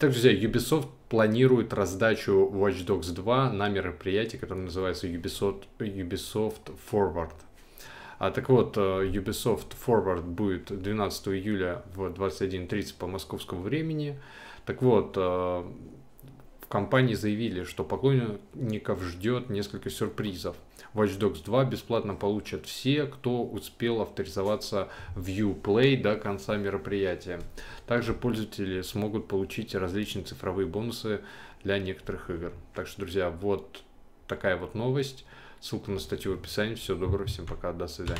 Так, друзья, Ubisoft планирует раздачу Watch Dogs 2 на мероприятии, которое называется Ubisoft, Ubisoft Forward. А, так вот, э, Ubisoft Forward будет 12 июля в 21.30 по московскому времени. Так вот, э, компании заявили, что поклонников ждет несколько сюрпризов. Watch Dogs 2 бесплатно получат все, кто успел авторизоваться в Uplay до конца мероприятия. Также пользователи смогут получить различные цифровые бонусы для некоторых игр. Так что, друзья, вот такая вот новость. Ссылка на статью в описании. Всего доброго, всем пока, до свидания.